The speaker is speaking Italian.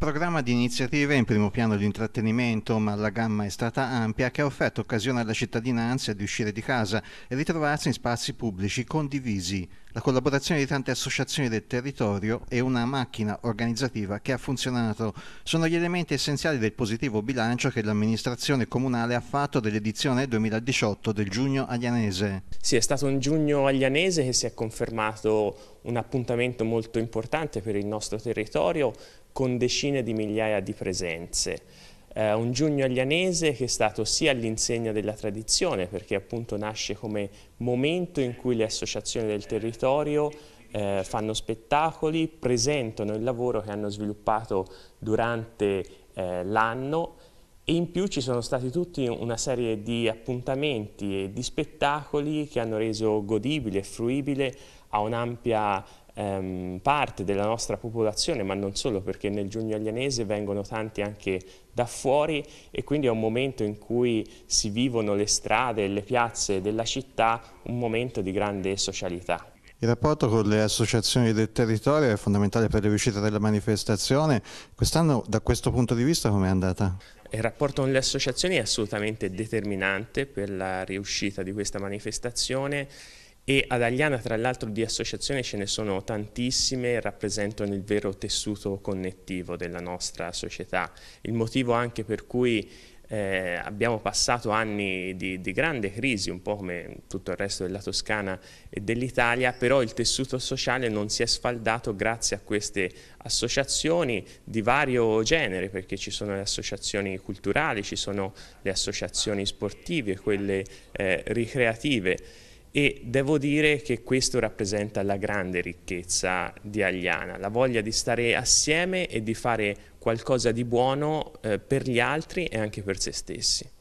programma di iniziative in primo piano di intrattenimento, ma la gamma è stata ampia, che ha offerto occasione alla cittadinanza di uscire di casa e ritrovarsi in spazi pubblici condivisi. La collaborazione di tante associazioni del territorio e una macchina organizzativa che ha funzionato sono gli elementi essenziali del positivo bilancio che l'amministrazione comunale ha fatto dell'edizione 2018 del Giugno Aglianese. Sì, è stato un Giugno Aglianese che si è confermato un appuntamento molto importante per il nostro territorio con decine decine di migliaia di presenze. Eh, un giugno aglianese che è stato sia all'insegna della tradizione, perché appunto nasce come momento in cui le associazioni del territorio eh, fanno spettacoli, presentano il lavoro che hanno sviluppato durante eh, l'anno e in più ci sono stati tutti una serie di appuntamenti e di spettacoli che hanno reso godibile e fruibile a un'ampia ehm, parte della nostra popolazione, ma non solo, perché nel giugno aglianese vengono tanti anche da fuori e quindi è un momento in cui si vivono le strade e le piazze della città, un momento di grande socialità. Il rapporto con le associazioni del territorio è fondamentale per la riuscita della manifestazione. Quest'anno da questo punto di vista com'è andata? Il rapporto con le associazioni è assolutamente determinante per la riuscita di questa manifestazione e ad Agliana tra l'altro di associazioni ce ne sono tantissime rappresentano il vero tessuto connettivo della nostra società. Il motivo anche per cui eh, abbiamo passato anni di, di, grande crisi, un po' come tutto il resto della Toscana e dell'Italia, però il tessuto sociale non si è sfaldato grazie a queste associazioni di vario genere, perché ci sono le associazioni culturali, ci sono le associazioni sportive, quelle eh, ricreative e devo dire che questo rappresenta la grande ricchezza di Agliana, la voglia di stare assieme e di fare qualcosa di buono eh, per gli altri e anche per se stessi.